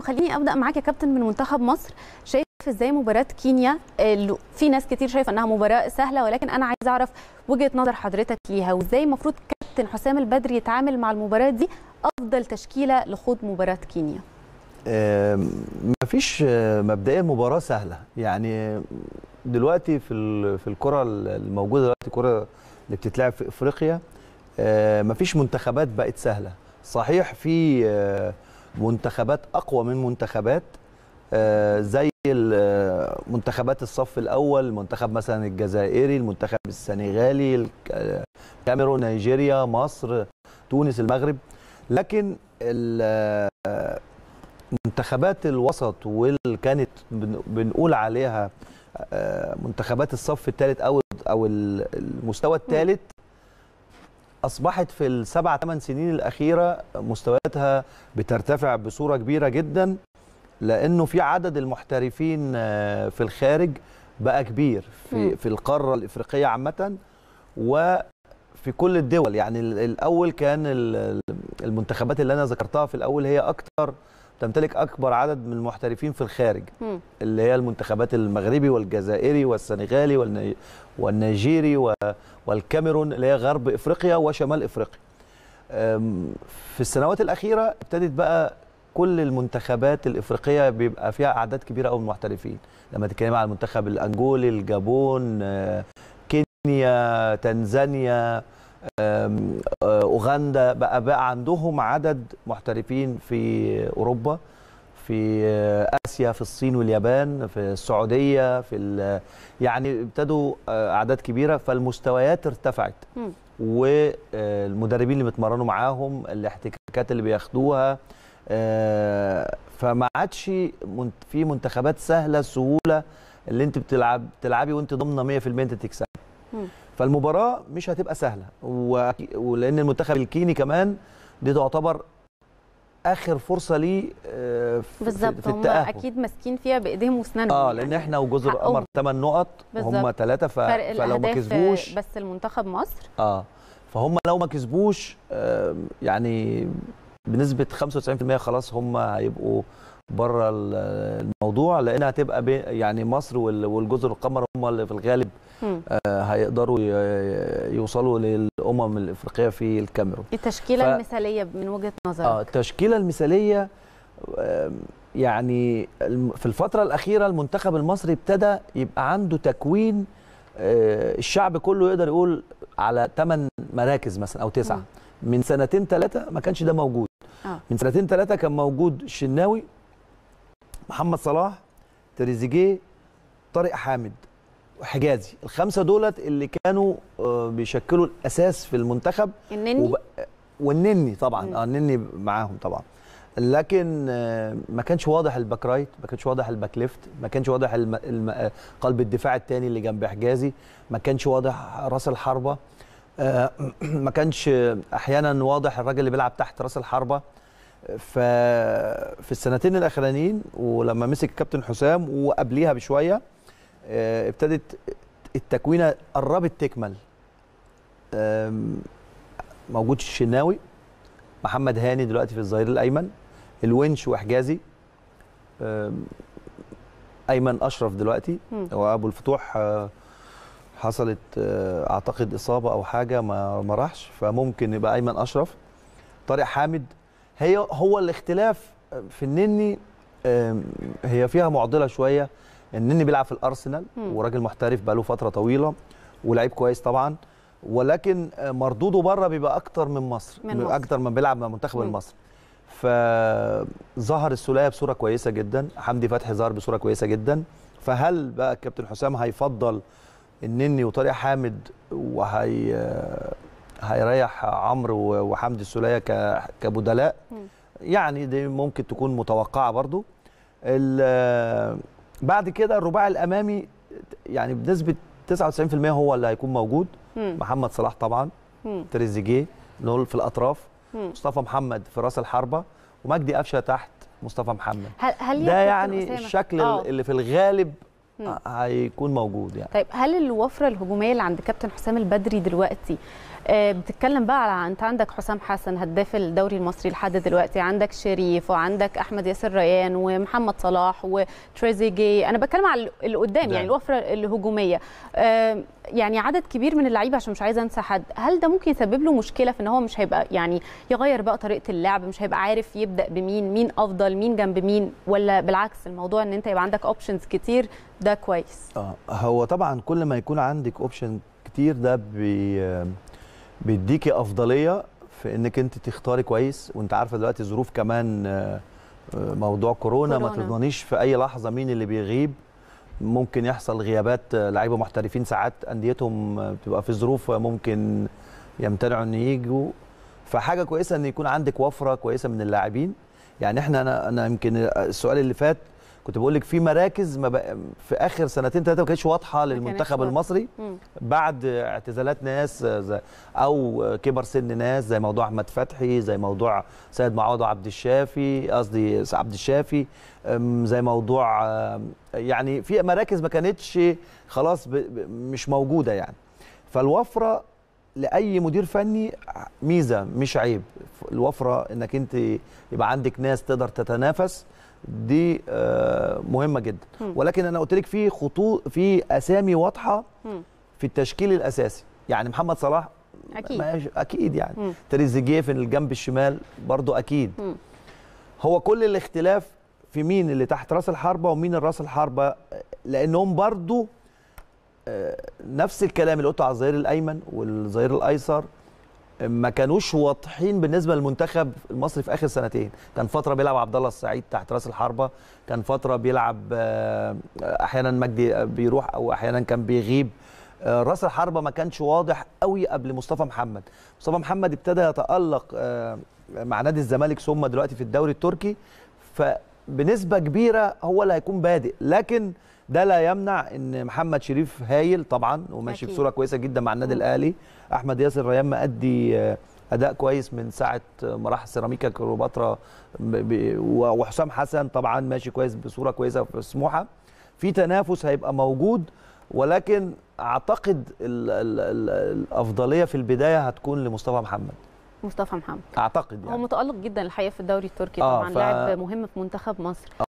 خليني ابدا معاك يا كابتن من منتخب مصر شايف ازاي مباراه كينيا آه، في ناس كتير شايفه انها مباراه سهله ولكن انا عايز اعرف وجهه نظر حضرتك ليها وازاي المفروض كابتن حسام البدري يتعامل مع المباراه دي افضل تشكيله لخوض مباراه كينيا مفيش آه، مبدئيا مباراه سهله يعني دلوقتي في في الكره الموجوده دلوقتي الكره اللي بتتلعب في افريقيا آه، مفيش منتخبات بقت سهله صحيح في منتخبات اقوى من منتخبات آه، زي آه، منتخبات الصف الاول منتخب مثلا الجزائري المنتخب السنغالي الكاميرون آه، نيجيريا مصر تونس المغرب لكن منتخبات الوسط واللي كانت بنقول عليها منتخبات الصف الثالث او او المستوى الثالث اصبحت في السبع ثمان سنين الاخيره مستوياتها بترتفع بصوره كبيره جدا لانه في عدد المحترفين آه، في الخارج بقى كبير في في القاره الافريقيه عامه وفي كل الدول يعني الاول كان المنتخبات اللي انا ذكرتها في الاول هي اكثر تمتلك اكبر عدد من المحترفين في الخارج م. اللي هي المنتخبات المغربي والجزائري والسنغالي والني... والنيجيري و... والكاميرون اللي هي غرب افريقيا وشمال افريقيا في السنوات الاخيره ابتدت بقى كل المنتخبات الافريقيه بيبقى فيها اعداد كبيره قوي من المحترفين لما تتكلم على المنتخب الانجولي الجابون آه، كينيا تنزانيا أه، اوغندا بقى بقى عندهم عدد محترفين في اوروبا في اسيا في الصين واليابان في السعوديه في يعني ابتدوا أه، اعداد كبيره فالمستويات ارتفعت والمدربين اللي بيتمرنوا معاهم الاحتكاكات اللي بياخدوها أه، فما عادش في منتخبات سهله السهوله اللي انت بتلعب تلعبي وانت ضامنه 100% انت تكسب فالمباراه مش هتبقى سهله و... ولان المنتخب الكيني كمان دي تعتبر اخر فرصه ليه آه، بالظبط هم اكيد ماسكين فيها بايديهم واسنانهم اه لان يعني احنا وجزر القمر ثمان نقط وهم ثلاثه ف... فلو ما كسبوش بس المنتخب مصر اه فهم لو ما كسبوش آه يعني بنسبه 95% خلاص هم هيبقوا بره الموضوع لانها هتبقى يعني مصر والجزر القمر هم اللي في الغالب آه، هيقدروا يوصلوا للامم الافريقيه في الكاميرون التشكيله ف... المثاليه من وجهه نظرك اه التشكيله المثاليه يعني في الفتره الاخيره المنتخب المصري ابتدى يبقى عنده تكوين آه، الشعب كله يقدر يقول على 8 مراكز مثلا او 9 من سنتين ثلاثه ما كانش ده موجود آه. من سنتين ثلاثه كان موجود الشناوي محمد صلاح تريزيجيه طارق حامد وحجازي الخمسه دولت اللي كانوا آه، بيشكلوا الاساس في المنتخب النني وب... والنني طبعا اه النني معاهم طبعا لكن آه، ما كانش واضح الباك رايت ما كانش واضح الباك ليفت ما كانش واضح الم... الم... آه، قلب الدفاع الثاني اللي جنب حجازي ما كانش واضح راس الحربه ما كانش احيانا واضح الراجل اللي بيلعب تحت راس الحربه ففي السنتين الاخرانيين ولما مسك كابتن حسام وقبليها بشويه آه، ابتدت التكوينه قربت تكمل موجود الشناوي محمد هاني دلوقتي في الظهير الايمن الونش وحجازي ايمن اشرف دلوقتي وابو الفتوح آه، حصلت آه، اعتقد اصابه او حاجه ما راحش فممكن يبقى ايمن اشرف طارق حامد هي هو الاختلاف في النني هي فيها معضله شويه النني بيلعب في الارسنال وراجل محترف بقاله فتره طويله ولعيب كويس طبعا ولكن مردوده بره بيبقى اكتر من مصر, من مصر. اكتر ما بيلعب مع منتخب المصري فظهر السلايه بصوره كويسه جدا حمدي فتحي ظهر بصوره كويسه جدا فهل بقى الكابتن حسام هيفضل النني وطارق حامد وهي آه، هيريح عمرو وحمدي السوليه كبدلاء يعني دي ممكن تكون متوقعه برضو بعد كده الرباعي الامامي يعني بنسبه 99% هو اللي هيكون موجود مم. محمد صلاح طبعا تريزيجيه نول في الاطراف مم. مصطفى محمد في راس الحربه ومجدي قفشه تحت مصطفى محمد هل, هل ده يعني الشكل أوه. اللي في الغالب هيكون موجود يعني طيب هل الوفره الهجوميه اللي عند كابتن حسام البدري دلوقتي آه، بتتكلم بقى على انت عندك حسام حسن هداف الدوري المصري لحد دلوقتي عندك شريف وعندك احمد ياسر ريان ومحمد صلاح وتريزيجي انا بتكلم على اللي قدام يعني نعم. الوفره الهجوميه آه، يعني عدد كبير من اللعيبه عشان مش عايزه انسى حد هل ده ممكن يسبب له مشكله في ان هو مش هيبقى يعني يغير بقى طريقه اللعب مش هيبقى عارف يبدا بمين مين افضل مين جنب مين ولا بالعكس الموضوع ان انت يبقى عندك اوبشنز كتير ده كويس اه هو طبعا كل ما يكون عندك اوبشن كتير ده بي بيديكي افضليه في انك انت تختاري كويس وانت عارفه دلوقتي ظروف كمان آه، آه، موضوع كورونا, كورونا. ما تضمنيش في اي لحظه مين اللي بيغيب ممكن يحصل غيابات آه، لعيبه محترفين ساعات انديتهم بتبقى في ظروف ممكن يمتنعوا ان يجوا فحاجه كويسه ان يكون عندك وفره كويسه من اللاعبين يعني احنا انا انا يمكن السؤال اللي فات كنت بقول لك في مراكز ما بق... في اخر سنتين ثلاثه ما كانتش واضحه للمنتخب المصري بعد اعتزالات ناس زي... او كبر سن ناس زي موضوع احمد فتحي زي موضوع سيد معوض عبد الشافي قصدي عبد الشافي زي موضوع يعني في مراكز ما كانتش خلاص ب... مش موجوده يعني فالوفره لاي مدير فني ميزه مش عيب الوفره انك انت يبقى عندك ناس تقدر تتنافس دي آه، مهمه جدا ولكن انا قلت لك في خطوط في اسامي واضحه في التشكيل الاساسي يعني محمد صلاح اكيد اكيد يعني تريزيجيه في الجنب الشمال برضو اكيد هو كل الاختلاف في مين اللي تحت راس الحربه ومين راس الحربه لانهم برضو آه، نفس الكلام اللي قلته على الظهير الايمن والظهير الايسر ما كانوش واضحين بالنسبه للمنتخب المصري في اخر سنتين كان فتره بيلعب عبد الله السعيد تحت راس الحربه كان فتره بيلعب آه، احيانا مجدي آه، بيروح او احيانا كان بيغيب آه، راس الحربه ما كانش واضح قوي قبل مصطفى محمد مصطفى محمد ابتدى يتالق مع نادي الزمالك ثم دلوقتي في الدوري التركي فبنسبه كبيره هو اللي هيكون بادئ لكن ده لا يمنع ان محمد شريف هايل طبعا وماشي بصوره كويسه جدا مع النادي الاهلي احمد ياسر ريان مادي آه، اداء كويس من ساعه آه، ما راح سيراميكا كليوباترا وحسام حسن طبعا ماشي كويس بصوره كويسه في سموحه في تنافس هيبقى موجود ولكن اعتقد الـ الـ الـ الافضليه في البدايه هتكون لمصطفى محمد مصطفى محمد اعتقد يعني هو متالق جدا الحقيقه في الدوري التركي آه طبعا ف... لاعب مهم في منتخب مصر آه